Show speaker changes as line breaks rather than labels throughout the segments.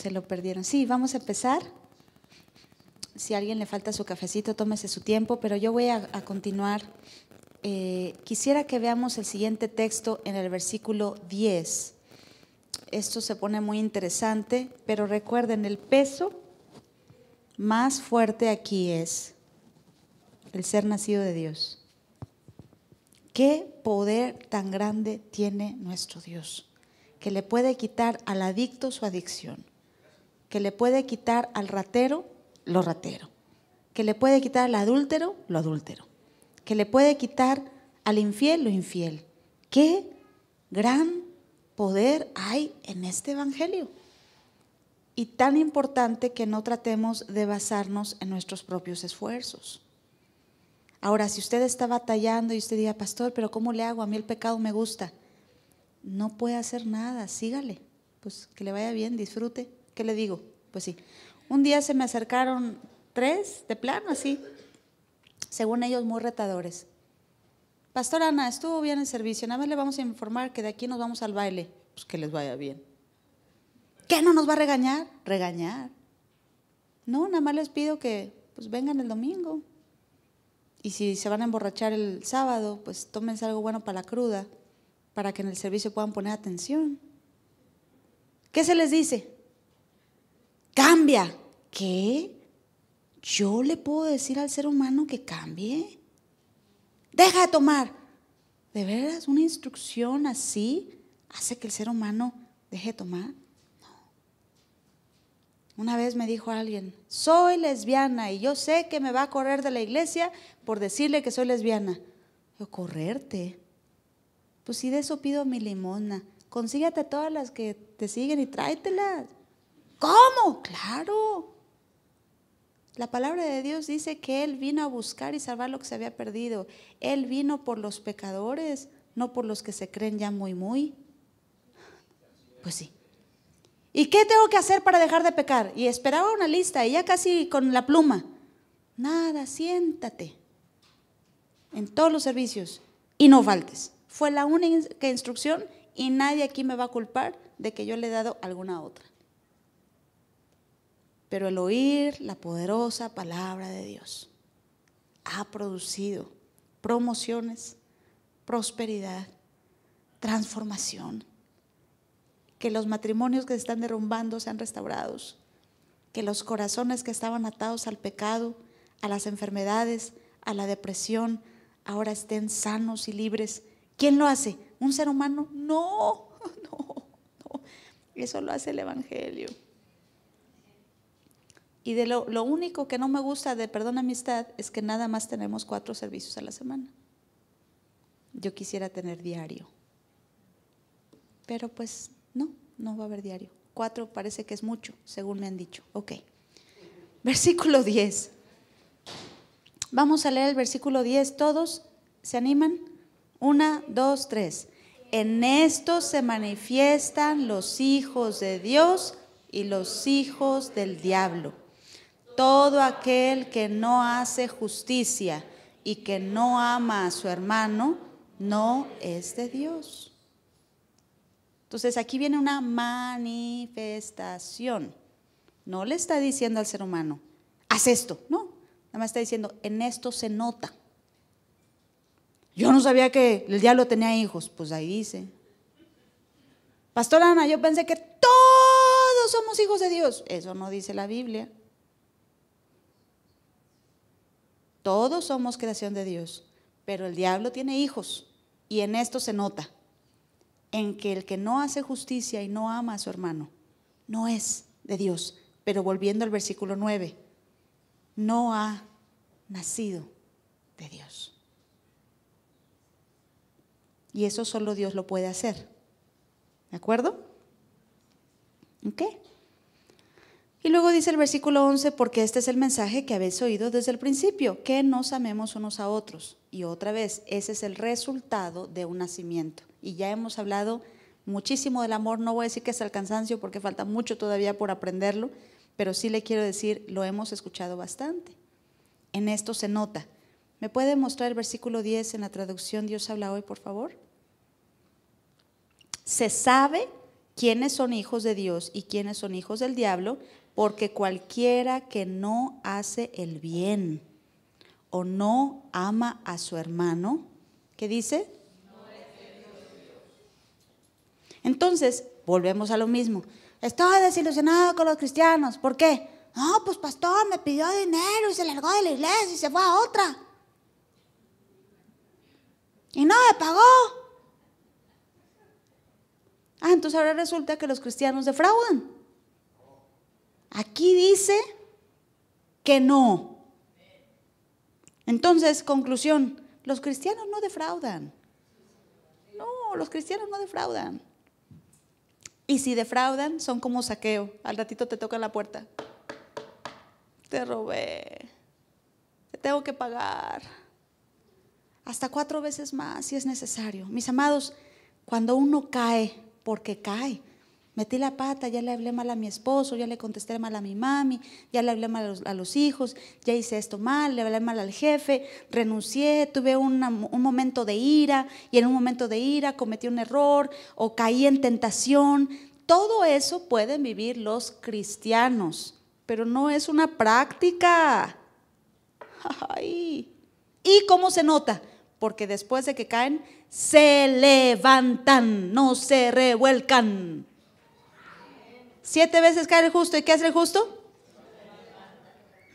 Se lo perdieron. Sí, vamos a empezar. Si a alguien le falta su cafecito, tómese su tiempo, pero yo voy a, continuar. Eh, quisiera que veamos el siguiente texto en el versículo 10. Esto se pone muy interesante, pero recuerden, el peso más fuerte aquí es el ser nacido de Dios. ¿Qué poder tan grande tiene nuestro Dios? Que le puede quitar al adicto su adicción, que le puede quitar al ratero, lo ratero. Que le puede quitar al adúltero, lo adúltero. Que le puede quitar al infiel, lo infiel. Qué gran poder hay en este Evangelio. Y tan importante que no tratemos de basarnos en nuestros propios esfuerzos. Ahora, si usted está batallando y usted diga, pastor, pero ¿cómo le hago? A mí el pecado me gusta. No puede hacer nada, sígale. Pues que le vaya bien, disfrute. ¿Qué le digo? Pues sí. Un día se me acercaron tres, de plano así, según ellos muy retadores. Pastor Ana, estuvo bien el servicio, nada más le vamos a informar que de aquí nos vamos al baile. Pues que les vaya bien. ¿Qué no nos va a regañar? Regañar. No, nada más les pido que pues vengan el domingo. Y si se van a emborrachar el sábado, pues tómense algo bueno para la cruda, para que en el servicio puedan poner atención. ¿Qué se les dice? cambia. ¿Qué? ¿Yo le puedo decir al ser humano que cambie? Deja de tomar. ¿De veras una instrucción así hace que el ser humano deje de tomar? No. Una vez me dijo alguien, soy lesbiana y yo sé que me va a correr de la iglesia por decirle que soy lesbiana. Yo, correrte. Pues si de eso pido mi limona, consígate todas las que te siguen y tráetelas. ¿Cómo? Claro. La palabra de Dios dice que Él vino a buscar y salvar lo que se había perdido. Él vino por los pecadores, no por los que se creen ya muy, muy. Pues sí. ¿Y qué tengo que hacer para dejar de pecar? Y esperaba una lista y ya casi con la pluma. Nada, siéntate en todos los servicios y no faltes. Fue la única instrucción y nadie aquí me va a culpar de que yo le he dado alguna otra pero el oír la poderosa palabra de Dios ha producido promociones, prosperidad, transformación, que los matrimonios que se están derrumbando sean restaurados, que los corazones que estaban atados al pecado, a las enfermedades, a la depresión, ahora estén sanos y libres. ¿Quién lo hace? ¿Un ser humano? No, no, no. Eso lo hace el Evangelio. Y de lo, lo, único que no me gusta de Perdón Amistad es que nada más tenemos cuatro servicios a la semana. Yo quisiera tener diario. Pero pues no, no va a haber diario. Cuatro parece que es mucho, según me han dicho. Ok. Versículo 10. Vamos a leer el versículo 10. ¿Todos se animan? Una, dos, tres. En esto se manifiestan los hijos de Dios y los hijos del diablo todo aquel que no hace justicia y que no ama a su hermano, no es de Dios. Entonces aquí viene una manifestación. No le está diciendo al ser humano, haz esto, no. Nada más está diciendo, en esto se nota. Yo no sabía que el diablo tenía hijos, pues ahí dice. Pastor Ana, yo pensé que todos somos hijos de Dios. Eso no dice la Biblia. Todos somos creación de Dios, pero el diablo tiene hijos y en esto se nota, en que el que no hace justicia y no ama a su hermano, no es de Dios. Pero volviendo al versículo 9, no ha nacido de Dios. Y eso solo Dios lo puede hacer. ¿De acuerdo? ¿Ok? Y luego dice el versículo 11, porque este es el mensaje que habéis oído desde el principio, que nos amemos unos a otros. Y otra vez, ese es el resultado de un nacimiento. Y ya hemos hablado muchísimo del amor, no voy a decir que es el cansancio porque falta mucho todavía por aprenderlo, pero sí le quiero decir, lo hemos escuchado bastante. En esto se nota. ¿Me puede mostrar el versículo 10 en la traducción Dios habla hoy, por favor? Se sabe quiénes son hijos de Dios y quiénes son hijos del diablo porque cualquiera que no hace el bien o no ama a su hermano, ¿qué dice? Entonces, volvemos a lo mismo. Estoy desilusionado con los cristianos. ¿Por qué? No, pues pastor me pidió dinero y se largó de la iglesia y se fue a otra. Y no me pagó. Ah, entonces ahora resulta que los cristianos defraudan. Aquí dice que no. Entonces, conclusión, los cristianos no defraudan. No, los cristianos no defraudan. Y si defraudan, son como saqueo. Al ratito te toca la puerta. Te robé. Te tengo que pagar. Hasta cuatro veces más si es necesario. Mis amados, cuando uno cae, porque cae, metí la pata, ya le hablé mal a mi esposo, ya le contesté mal a mi mami, ya le hablé mal a los, hijos, ya hice esto mal, le hablé mal al jefe, renuncié, tuve un momento de ira y en un momento de ira cometí un error o caí en tentación. Todo eso pueden vivir los cristianos, pero no es una práctica. ¿Y cómo se nota? Porque después de que caen, se levantan, no se revuelcan. Siete veces cae el justo. ¿Y qué hace el justo?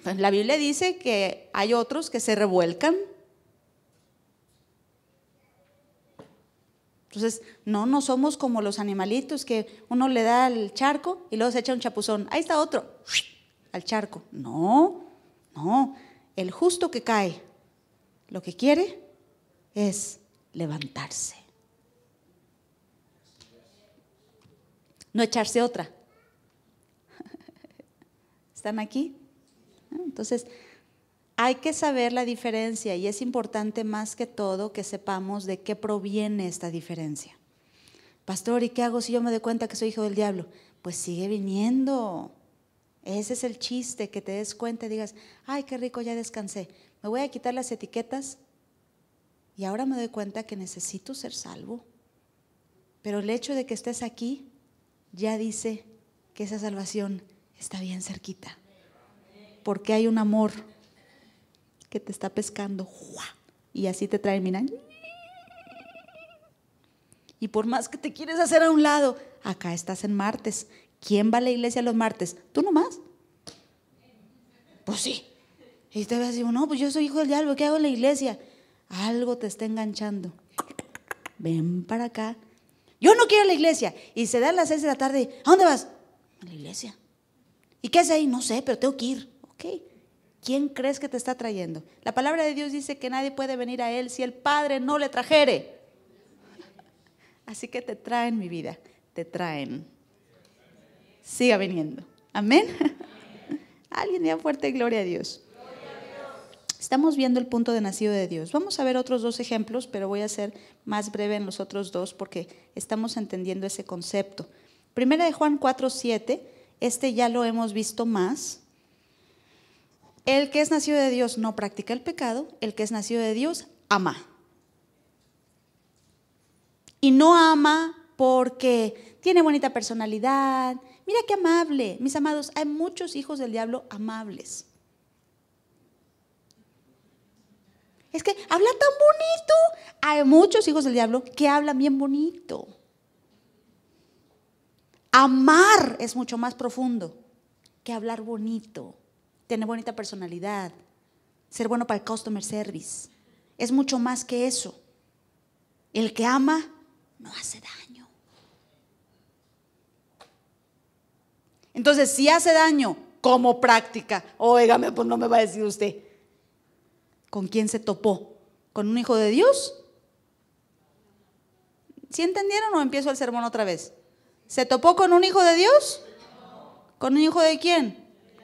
la Biblia dice que hay otros que se revuelcan. Entonces, no, no somos como los animalitos que uno le da al charco y luego se echa un chapuzón. Ahí está otro, al charco. No, no. El justo que cae, lo que quiere es levantarse. No echarse otra, ¿Están aquí? Entonces, hay que saber la diferencia y es importante más que todo que sepamos de qué proviene esta diferencia. Pastor, ¿y qué hago si yo me doy cuenta que soy hijo del diablo? Pues sigue viniendo. Ese es el chiste, que te des cuenta y digas, ay, qué rico, ya descansé. Me voy a quitar las etiquetas y ahora me doy cuenta que necesito ser salvo. Pero el hecho de que estés aquí ya dice que esa salvación está bien cerquita. Porque hay un amor que te está pescando. Y así te trae, mira. Y por más que te quieres hacer a un lado, acá estás en martes. ¿Quién va a la iglesia los martes? ¿Tú nomás? Pues sí. Y te vas a no, pues yo soy hijo del diablo, ¿qué hago en la iglesia? Algo te está enganchando. Ven para acá. Yo no quiero a la iglesia. Y se da las seis de la tarde. ¿A dónde vas? A la iglesia. ¿Y qué es ahí? No sé, pero tengo que ir. Ok. ¿Quién crees que te está trayendo? La palabra de Dios dice que nadie puede venir a Él si el Padre no le trajere. Así que te traen mi vida, te traen. Siga viniendo. Amén. Alguien día fuerte, gloria a Dios. Estamos viendo el punto de nacido de Dios. Vamos a ver otros dos ejemplos, pero voy a ser más breve en los otros dos porque estamos entendiendo ese concepto. Primera de Juan 4, 7 este ya lo hemos visto más. El que es nacido de Dios no practica el pecado, el que es nacido de Dios ama. Y no ama porque tiene bonita personalidad. Mira qué amable. Mis amados, hay muchos hijos del diablo amables. Es que habla tan bonito. Hay muchos hijos del diablo que hablan bien bonito. Amar es mucho más profundo que hablar bonito, tener bonita personalidad, ser bueno para el customer service. Es mucho más que eso. El que ama no hace daño. Entonces, si hace daño, como práctica? oigame, pues no me va a decir usted. ¿Con quién se topó? ¿Con un hijo de Dios? ¿Sí entendieron o empiezo el sermón otra vez? ¿Se topó con un hijo de Dios? ¿Con un hijo de quién?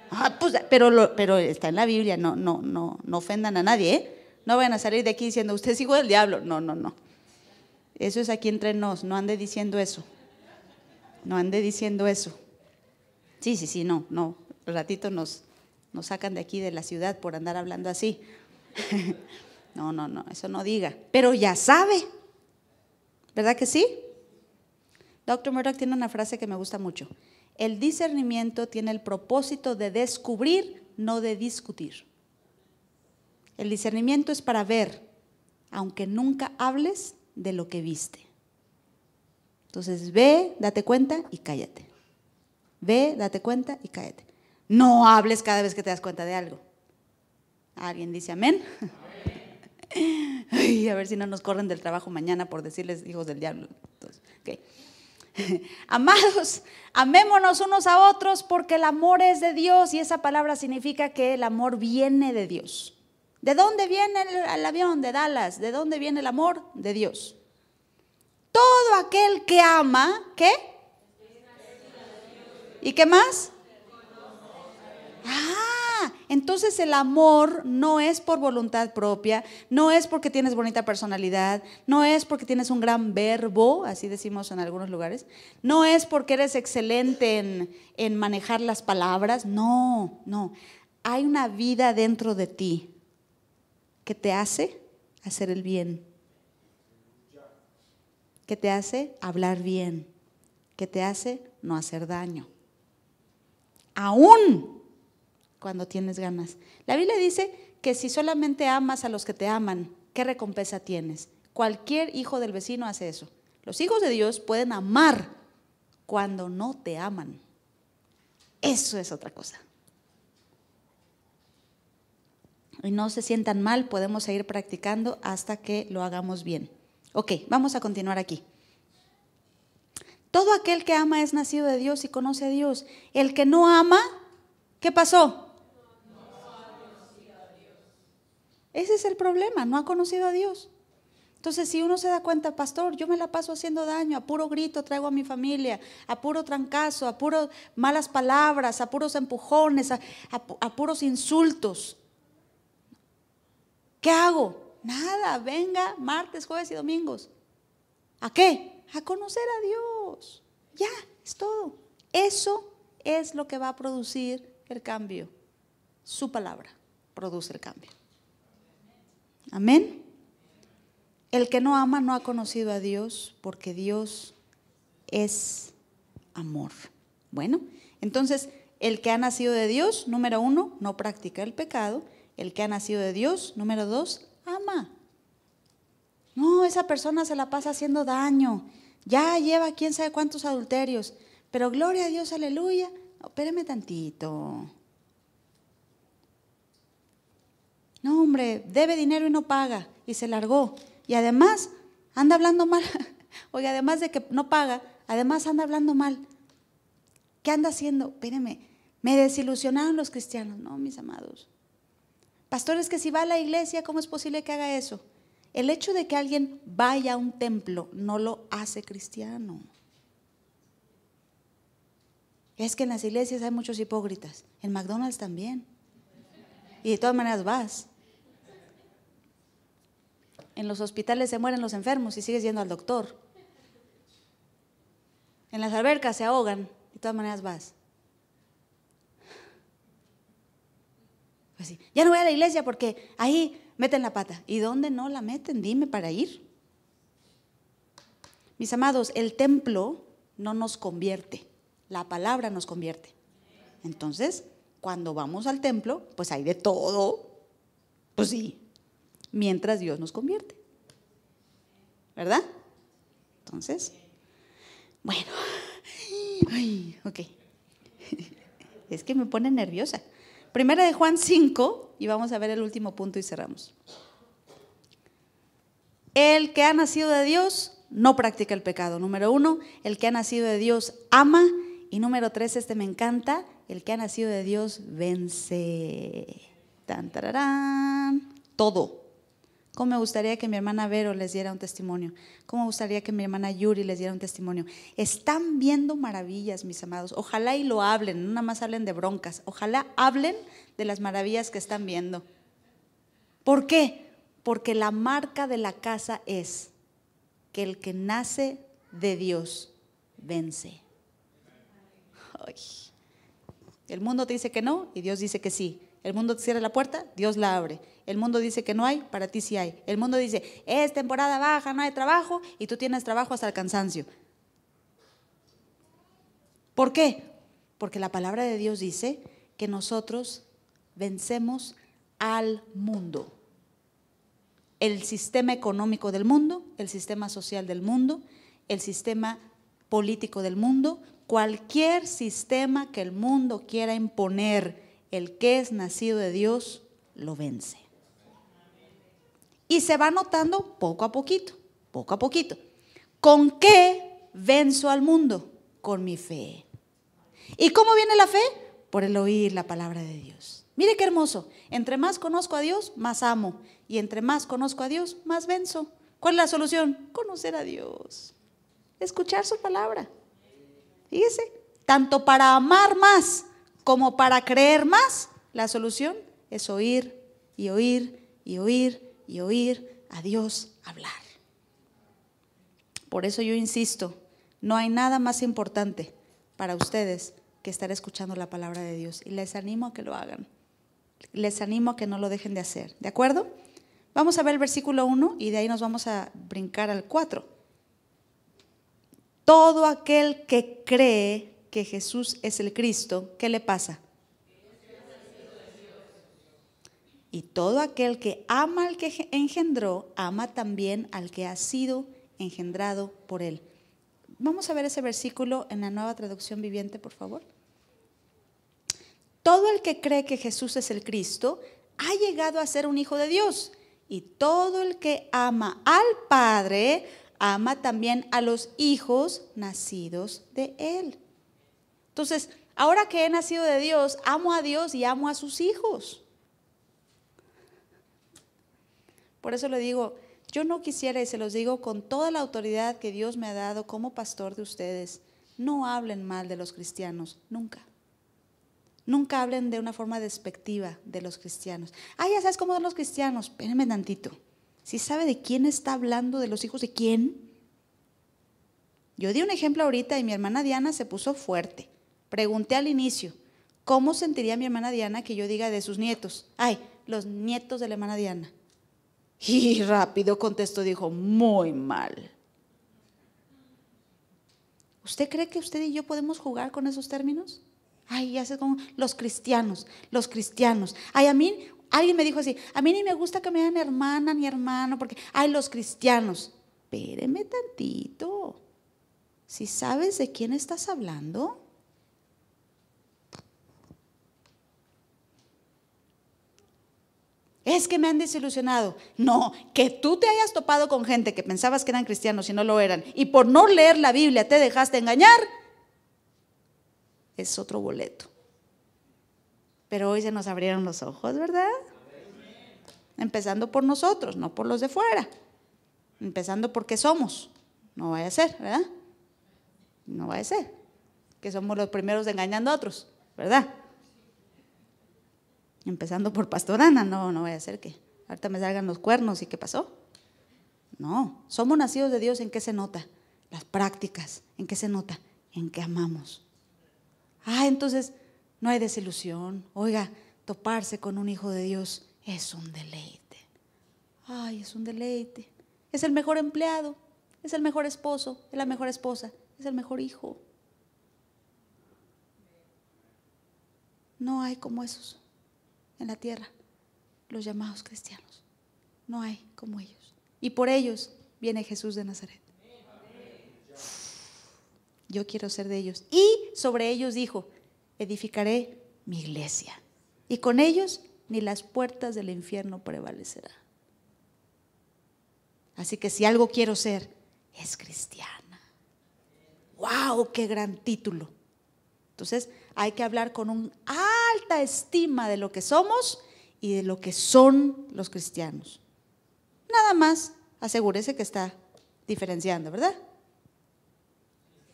Ah, pues, pero, pero está en la Biblia, no, no, no, no ofendan a nadie, ¿eh? No vayan a salir de aquí diciendo, usted es hijo del diablo. No, no, no. Eso es aquí entre nos, no ande diciendo eso. No ande diciendo eso. Sí, sí, sí, no, no. Al ratito nos, nos sacan de aquí de la ciudad por andar hablando así. no, no, no, eso no diga. Pero ya sabe. ¿Verdad que sí? Dr. Murdoch tiene una frase que me gusta mucho. El discernimiento tiene el propósito de descubrir, no de discutir. El discernimiento es para ver, aunque nunca hables de lo que viste. Entonces ve, date cuenta y cállate. Ve, date cuenta y cállate. No hables cada vez que te das cuenta de algo. ¿Alguien dice amén? amén. a ver si no nos corren del trabajo mañana por decirles hijos del diablo. Amados, amémonos unos a otros porque el amor es de Dios y esa palabra significa que el amor viene de Dios. ¿De dónde viene el, avión? De Dallas. ¿De dónde viene el amor? De Dios. Todo aquel que ama, ¿qué? ¿Y qué más? Ah, entonces el amor no es por voluntad propia, no es porque tienes bonita personalidad, no es porque tienes un gran verbo, así decimos en algunos lugares, no es porque eres excelente en, en manejar las palabras, no, no. Hay una vida dentro de ti que te hace hacer el bien, que te hace hablar bien, que te hace no hacer daño. Aún cuando tienes ganas. La Biblia dice que si solamente amas a los que te aman, ¿qué recompensa tienes? Cualquier hijo del vecino hace eso. Los hijos de Dios pueden amar cuando no te aman. Eso es otra cosa. Y no se sientan mal, podemos seguir practicando hasta que lo hagamos bien. Ok, vamos a continuar aquí. Todo aquel que ama es nacido de Dios y conoce a Dios. El que no ama, ¿qué pasó? Ese es el problema, no ha conocido a Dios. Entonces, si uno se da cuenta, pastor, yo me la paso haciendo daño, a puro grito traigo a mi familia, a puro trancazo, a puro malas palabras, a puros empujones, a, a puros insultos. ¿Qué hago? Nada, venga martes, jueves y domingos. ¿A qué? A conocer a Dios. Ya, es todo. Eso es lo que va a producir el cambio. Su palabra produce el cambio. Amén. El que no ama no ha conocido a Dios porque Dios es amor. Bueno, entonces el que ha nacido de Dios, número uno, no practica el pecado. El que ha nacido de Dios, número dos, ama. No, esa persona se la pasa haciendo daño. Ya lleva quién sabe cuántos adulterios. Pero gloria a Dios, aleluya. Espéreme tantito. No, hombre, debe dinero y no paga. Y se largó. Y además anda hablando mal. Oye, además de que no paga, además anda hablando mal. ¿Qué anda haciendo? Pídeme me desilusionaron los cristianos, ¿no, mis amados? Pastores, que si va a la iglesia, ¿cómo es posible que haga eso? El hecho de que alguien vaya a un templo no lo hace cristiano. Es que en las iglesias hay muchos hipócritas, en McDonald's también. Y de todas maneras vas. En los hospitales se mueren los enfermos y sigues yendo al doctor. En las albercas se ahogan, y de todas maneras vas. Pues ya no voy a la iglesia porque ahí meten la pata. ¿Y dónde no la meten? Dime para ir. Mis amados, el templo no nos convierte, la palabra nos convierte. Entonces, cuando vamos al templo, pues hay de todo. Pues sí, mientras Dios nos convierte. ¿Verdad? Entonces, bueno, ok. Es que me pone nerviosa. Primera de Juan 5 y vamos a ver el último punto y cerramos. El que ha nacido de Dios no practica el pecado. Número uno, el que ha nacido de Dios ama. Y número tres, este me encanta, el que ha nacido de Dios vence. Tan, todo. ¿Cómo me gustaría que mi hermana Vero les diera un testimonio? ¿Cómo me gustaría que mi hermana Yuri les diera un testimonio? Están viendo maravillas, mis amados. Ojalá y lo hablen, no nada más hablen de broncas. Ojalá hablen de las maravillas que están viendo. ¿Por qué? Porque la marca de la casa es que el que nace de Dios vence. El mundo te dice que no y Dios dice que sí. El mundo te cierra la puerta, Dios la abre. El mundo dice que no hay, para ti sí hay. El mundo dice, es temporada baja, no hay trabajo, y tú tienes trabajo hasta el cansancio. ¿Por qué? Porque la palabra de Dios dice que nosotros vencemos al mundo. El sistema económico del mundo, el sistema social del mundo, el sistema político del mundo, cualquier sistema que el mundo quiera imponer, el que es nacido de Dios lo vence y se va notando poco a poquito, poco a poquito. ¿Con qué venzo al mundo? Con mi fe. ¿Y cómo viene la fe? Por el oír la palabra de Dios. Mire qué hermoso. Entre más conozco a Dios, más amo. Y entre más conozco a Dios, más venzo. ¿Cuál es la solución? Conocer a Dios. Escuchar su palabra. Fíjese, tanto para amar más como para creer más, la solución es oír y oír y oír y oír a Dios hablar. Por eso yo insisto, no hay nada más importante para ustedes que estar escuchando la palabra de Dios. Y les animo a que lo hagan. Les animo a que no lo dejen de hacer. ¿De acuerdo? Vamos a ver el versículo 1 y de ahí nos vamos a brincar al 4. Todo aquel que cree que Jesús es el Cristo, ¿qué le pasa? Y todo aquel que ama al que engendró, ama también al que ha sido engendrado por él. Vamos a ver ese versículo en la nueva traducción viviente, por favor. Todo el que cree que Jesús es el Cristo ha llegado a ser un hijo de Dios. Y todo el que ama al Padre, ama también a los hijos nacidos de Él. Entonces, ahora que he nacido de Dios, amo a Dios y amo a sus hijos. Por eso le digo, yo no quisiera, y se los digo con toda la autoridad que Dios me ha dado como pastor de ustedes, no hablen mal de los cristianos, nunca. Nunca hablen de una forma despectiva de los cristianos. Ay, ah, ya sabes cómo son los cristianos. Espérenme tantito. Si ¿Sí sabe de quién está hablando, de los hijos de quién. Yo di un ejemplo ahorita y mi hermana Diana se puso fuerte. Pregunté al inicio, ¿cómo sentiría mi hermana Diana que yo diga de sus nietos? Ay, los nietos de la hermana Diana. Y rápido contestó, dijo, muy mal. ¿Usted cree que usted y yo podemos jugar con esos términos? Ay, ya sé con los cristianos, los cristianos. Ay, a mí, alguien me dijo así, a mí ni me gusta que me digan hermana ni hermano, porque, ay, los cristianos. Espéreme tantito. Si sabes de quién estás hablando, Es que me han desilusionado. No, que tú te hayas topado con gente que pensabas que eran cristianos y no lo eran, y por no leer la Biblia te dejaste engañar, es otro boleto. Pero hoy se nos abrieron los ojos, ¿verdad? Empezando por nosotros, no por los de fuera. Empezando porque somos. No vaya a ser, ¿verdad? No vaya a ser. Que somos los primeros engañando a otros, ¿verdad? Empezando por Pastorana, no, no voy a hacer que ahorita me salgan los cuernos y qué pasó. No, somos nacidos de Dios, ¿en qué se nota? Las prácticas, ¿en qué se nota? En que amamos. Ah, entonces no hay desilusión. Oiga, toparse con un hijo de Dios es un deleite. Ay, es un deleite. Es el mejor empleado, es el mejor esposo, es la mejor esposa, es el mejor hijo. No hay como esos en la tierra, los llamados cristianos. No hay como ellos. Y por ellos viene Jesús de Nazaret. Yo quiero ser de ellos. Y sobre ellos dijo, edificaré mi iglesia. Y con ellos ni las puertas del infierno prevalecerá. Así que si algo quiero ser, es cristiana. ¡Wow! ¡Qué gran título! Entonces, hay que hablar con una alta estima de lo que somos y de lo que son los cristianos. Nada más asegúrese que está diferenciando, ¿verdad?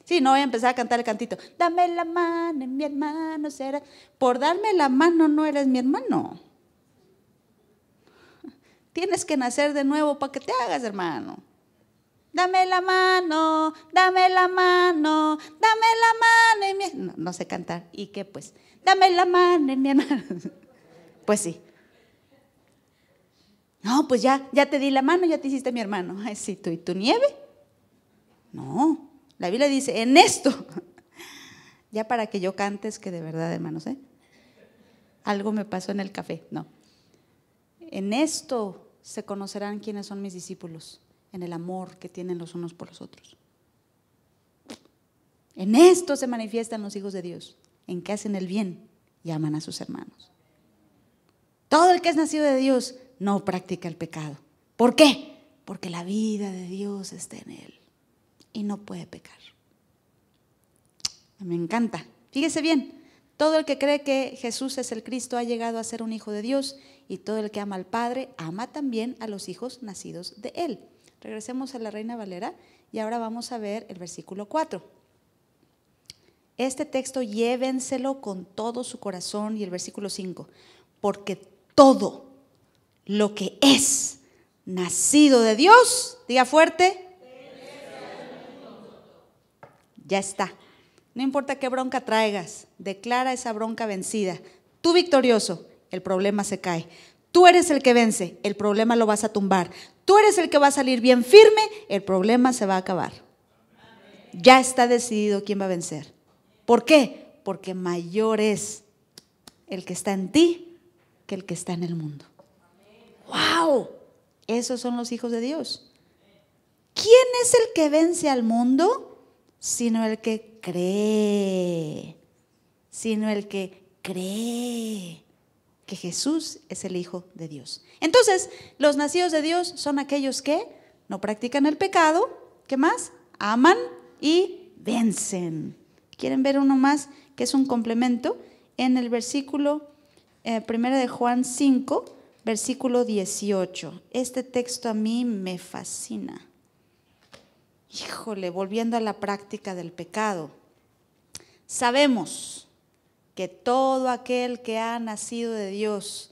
Sí, no voy a empezar a cantar el cantito. Dame la mano, mi hermano será. Por darme la mano no eres mi hermano. Tienes que nacer de nuevo para que te hagas, hermano. Dame la mano, dame la mano, dame la mano. mi... no, sé cantar. ¿Y qué pues? Dame la mano. en mi... pues sí. No, pues ya, ya te di la mano, ya te hiciste mi hermano. Ay, sí, tú y tu nieve. No, la Biblia dice, en esto, ya para que yo cantes, que de verdad, hermanos, ¿eh? Algo me pasó en el café, no. En esto se conocerán quiénes son mis discípulos en el amor que tienen los unos por los otros. En esto se manifiestan los hijos de Dios, en que hacen el bien y aman a sus hermanos. Todo el que es nacido de Dios no practica el pecado. ¿Por qué? Porque la vida de Dios está en él y no puede pecar. Me encanta. Fíjese bien, todo el que cree que Jesús es el Cristo ha llegado a ser un hijo de Dios y todo el que ama al Padre ama también a los hijos nacidos de él. Regresemos a la Reina Valera y ahora vamos a ver el versículo 4. Este texto llévenselo con todo su corazón y el versículo 5, porque todo lo que es nacido de Dios, diga fuerte, ya está. No importa qué bronca traigas, declara esa bronca vencida. Tú victorioso, el problema se cae. Tú eres el que vence, el problema lo vas a tumbar tú eres el que va a salir bien firme, el problema se va a acabar. Ya está decidido quién va a vencer. ¿Por qué? Porque mayor es el que está en ti que el que está en el mundo. ¡Wow! Esos son los hijos de Dios. ¿Quién es el que vence al mundo? Sino el que cree. Sino el que cree que Jesús es el Hijo de Dios. Entonces, los nacidos de Dios son aquellos que no practican el pecado, ¿qué más? Aman y vencen. ¿Quieren ver uno más que es un complemento? En el versículo 1 eh, de Juan 5, versículo 18. Este texto a mí me fascina. Híjole, volviendo a la práctica del pecado. Sabemos que todo aquel que ha nacido de Dios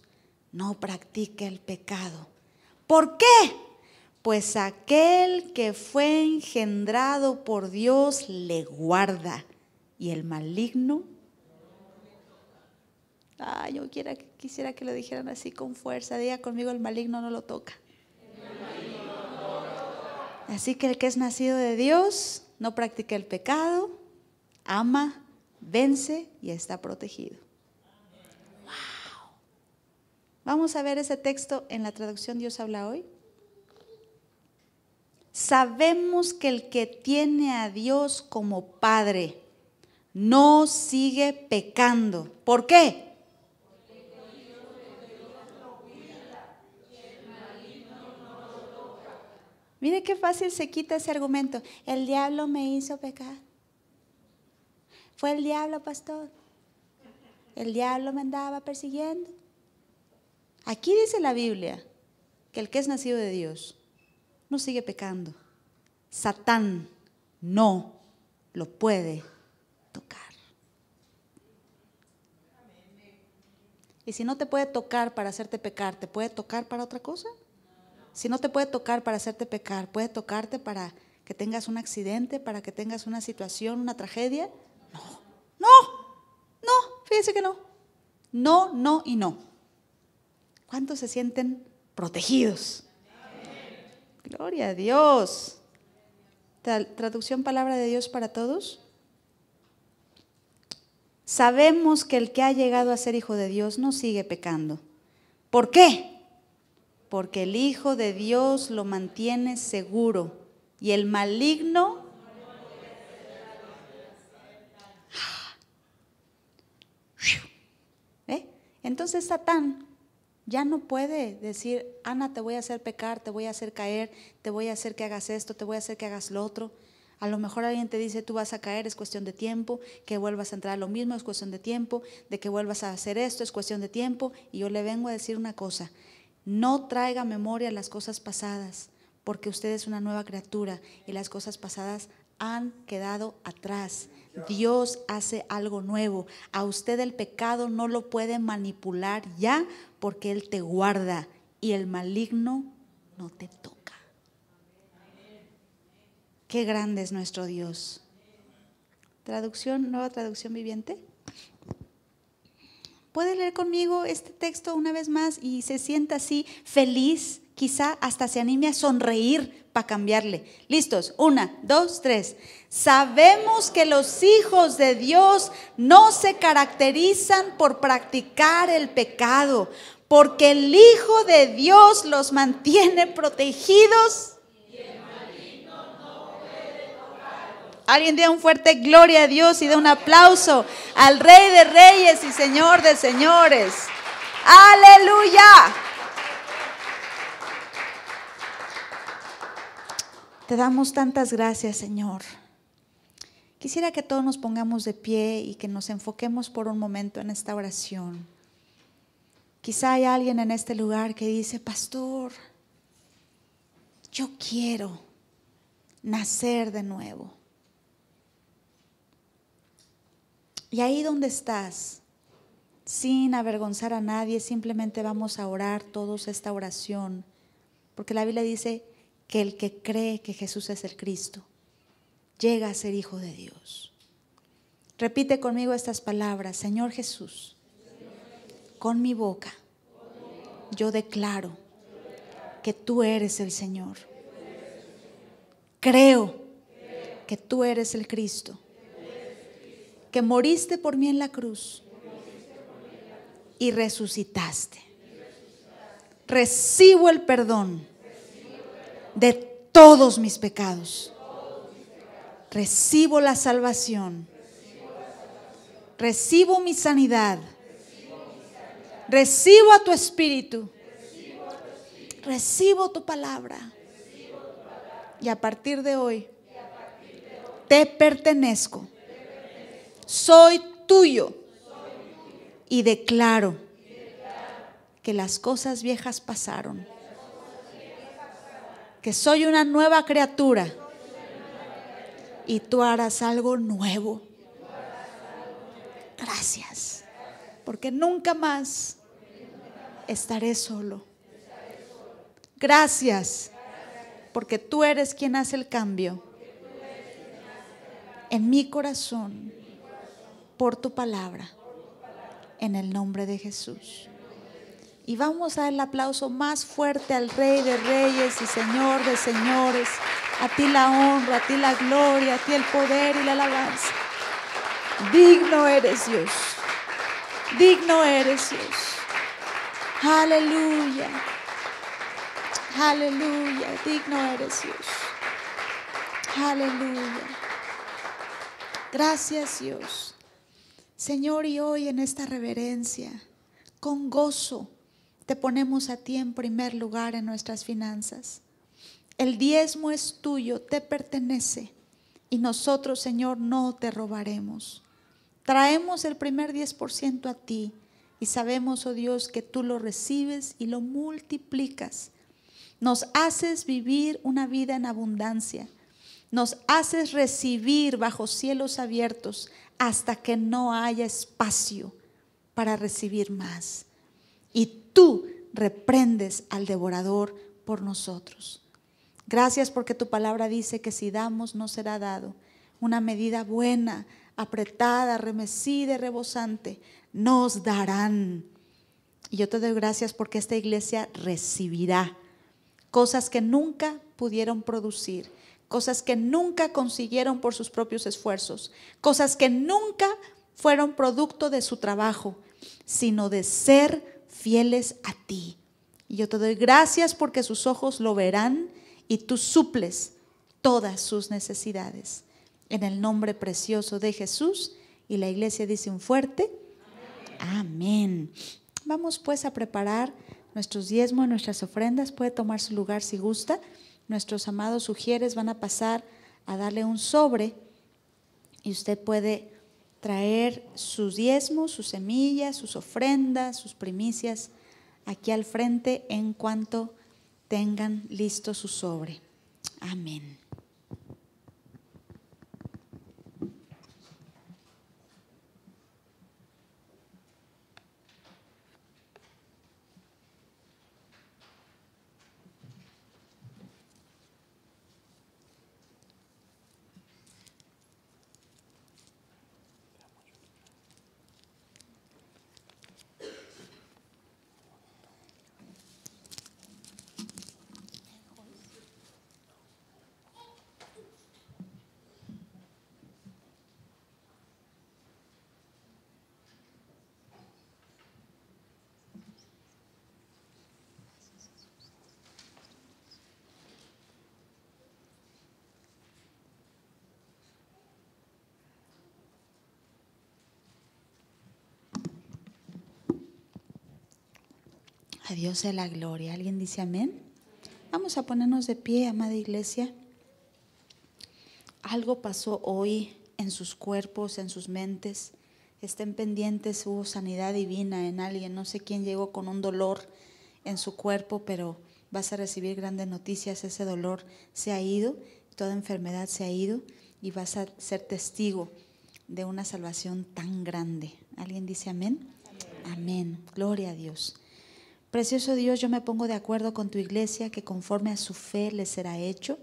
no practique el pecado. ¿Por qué? Pues aquel que fue engendrado por Dios le guarda y el maligno... Ah, yo quisiera que lo dijeran así con fuerza. Diga conmigo, el maligno no lo toca. Así que el que es nacido de Dios no practica el pecado, ama vence y está protegido. Vamos a ver ese texto en la traducción Dios habla hoy. Sabemos que el que tiene a Dios como Padre no sigue pecando. ¿Por qué? Mire qué fácil se quita ese argumento. El diablo me hizo pecar. Fue el diablo, pastor. El diablo me andaba persiguiendo. Aquí dice la Biblia que el que es nacido de Dios no sigue pecando. Satán no lo puede tocar. Y si no te puede tocar para hacerte pecar, ¿te puede tocar para otra cosa? Si no te puede tocar para hacerte pecar, ¿puede tocarte para que tengas un accidente, para que tengas una situación, una tragedia? No, no, no, fíjense que no. No, no y no. ¿Cuántos se sienten protegidos? Gloria a Dios. Traducción palabra de Dios para todos. Sabemos que el que ha llegado a ser hijo de Dios no sigue pecando. ¿Por qué? Porque el Hijo de Dios lo mantiene seguro y el maligno Entonces Satán ya no puede decir, Ana, te voy a hacer pecar, te voy a hacer caer, te voy a hacer que hagas esto, te voy a hacer que hagas lo otro. A lo mejor alguien te dice, tú vas a caer, es cuestión de tiempo, que vuelvas a entrar a lo mismo, es cuestión de tiempo, de que vuelvas a hacer esto, es cuestión de tiempo. Y yo le vengo a decir una cosa, no traiga a memoria las cosas pasadas, porque usted es una nueva criatura y las cosas pasadas han quedado atrás. Dios hace algo nuevo. A usted el pecado no lo puede manipular ya porque Él te guarda y el maligno no te toca. Qué grande es nuestro Dios. Traducción, nueva traducción viviente. ¿Puede leer conmigo este texto una vez más y se sienta así feliz Quizá hasta se anime a sonreír para cambiarle. Listos, una, dos, tres. Sabemos que los hijos de Dios no se caracterizan por practicar el pecado, porque el Hijo de Dios los mantiene protegidos. Alguien dé un fuerte gloria a Dios y dé un aplauso al Rey de Reyes y Señor de Señores. Aleluya. Te damos tantas gracias, Señor. Quisiera que todos nos pongamos de pie y que nos enfoquemos por un momento en esta oración. Quizá hay alguien en este lugar que dice, pastor, yo quiero nacer de nuevo. Y ahí donde estás, sin avergonzar a nadie, simplemente vamos a orar todos esta oración, porque la Biblia dice, que el que cree que Jesús es el Cristo llega a ser hijo de Dios. Repite conmigo estas palabras, Señor Jesús, con mi boca yo declaro que tú eres el Señor. Creo que tú eres el Cristo, que moriste por mí en la cruz y resucitaste. Recibo el perdón de todos mis pecados. Recibo la salvación. Recibo mi sanidad. Recibo a tu espíritu. Recibo tu palabra. Y a partir de hoy te pertenezco. Soy tuyo. Y declaro que las cosas viejas pasaron que soy una nueva criatura y tú harás algo nuevo. Gracias, porque nunca más estaré solo. Gracias, porque tú eres quien hace el cambio en mi corazón por tu palabra, en el nombre de Jesús. Y vamos a dar el aplauso más fuerte al Rey de Reyes y Señor de Señores. A ti la honra, a ti la gloria, a ti el poder y la alabanza. Digno eres Dios. Digno eres Dios. Aleluya. Aleluya. Digno eres Dios. Aleluya. Gracias Dios. Señor, y hoy en esta reverencia, con gozo te ponemos a ti en primer lugar en nuestras finanzas. El diezmo es tuyo, te pertenece, y nosotros, Señor, no te robaremos. Traemos el primer 10% a ti y sabemos, oh Dios, que tú lo recibes y lo multiplicas. Nos haces vivir una vida en abundancia. Nos haces recibir bajo cielos abiertos hasta que no haya espacio para recibir más. Y tú reprendes al devorador por nosotros. Gracias porque tu palabra dice que si damos no será dado. Una medida buena, apretada, remecida y rebosante, nos darán. Y yo te doy gracias porque esta iglesia recibirá cosas que nunca pudieron producir, cosas que nunca consiguieron por sus propios esfuerzos, cosas que nunca fueron producto de su trabajo, sino de ser fieles a ti. Y yo te doy gracias porque sus ojos lo verán y tú suples todas sus necesidades. En el nombre precioso de Jesús. Y la iglesia dice un fuerte. Amén. Amén. Vamos pues a preparar nuestros diezmos, nuestras ofrendas. Puede tomar su lugar si gusta. Nuestros amados sugieres van a pasar a darle un sobre y usted puede traer sus diezmos, sus semillas, sus ofrendas, sus primicias aquí al frente en cuanto tengan listo su sobre. Amén. A Dios la gloria. ¿Alguien dice amén? Vamos a ponernos de pie, amada iglesia. Algo pasó hoy en sus cuerpos, en sus mentes. Estén pendientes, hubo sanidad divina en alguien. No sé quién llegó con un dolor en su cuerpo, pero vas a recibir grandes noticias. Ese dolor se ha ido, toda enfermedad se ha ido y vas a ser testigo de una salvación tan grande. ¿Alguien dice Amén. amén. Gloria a Dios. Precioso Dios, yo me pongo de acuerdo con tu iglesia que conforme a su fe le será hecho,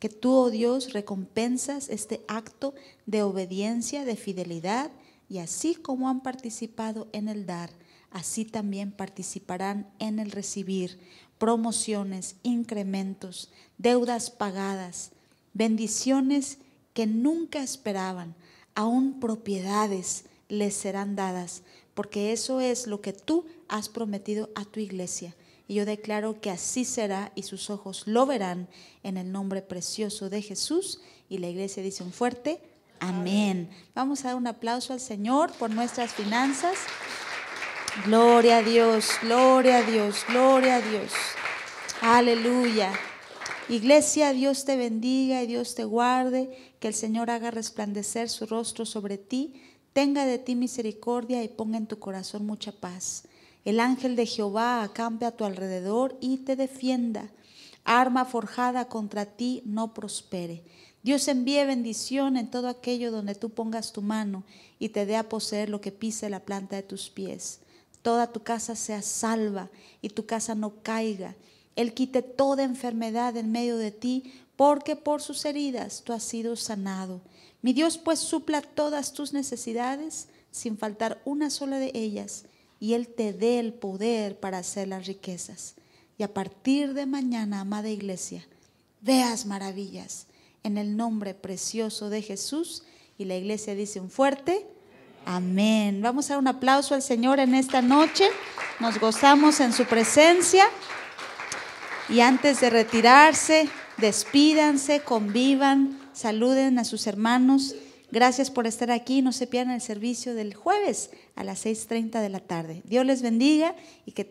que tú, oh Dios, recompensas este acto de obediencia, de fidelidad, y así como han participado en el dar, así también participarán en el recibir promociones, incrementos, deudas pagadas, bendiciones que nunca esperaban, aún propiedades les serán dadas porque eso es lo que tú has prometido a tu iglesia. Y yo declaro que así será y sus ojos lo verán en el nombre precioso de Jesús. Y la iglesia dice un fuerte amén. Vamos a dar un aplauso al Señor por nuestras finanzas. Gloria a Dios, gloria a Dios, gloria a Dios. Aleluya. Iglesia, Dios te bendiga y Dios te guarde, que el Señor haga resplandecer su rostro sobre ti tenga de ti misericordia y ponga en tu corazón mucha paz. El ángel de Jehová acampe a tu alrededor y te defienda. Arma forjada contra ti no prospere. Dios envíe bendición en todo aquello donde tú pongas tu mano y te dé a poseer lo que pise la planta de tus pies. Toda tu casa sea salva y tu casa no caiga. Él quite toda enfermedad en medio de ti, porque por sus heridas tú has sido sanado. Mi Dios pues supla todas tus necesidades sin faltar una sola de ellas, y Él te dé el poder para hacer las riquezas. Y a partir de mañana, amada iglesia, veas maravillas en el nombre precioso de Jesús. Y la iglesia dice un fuerte amén. Vamos a dar un aplauso al Señor en esta noche. Nos gozamos en su presencia. Y antes de retirarse, despídanse, convivan saluden a sus hermanos. Gracias por estar aquí. No se pierdan el servicio del jueves a las 6.30 de la tarde. Dios les bendiga y que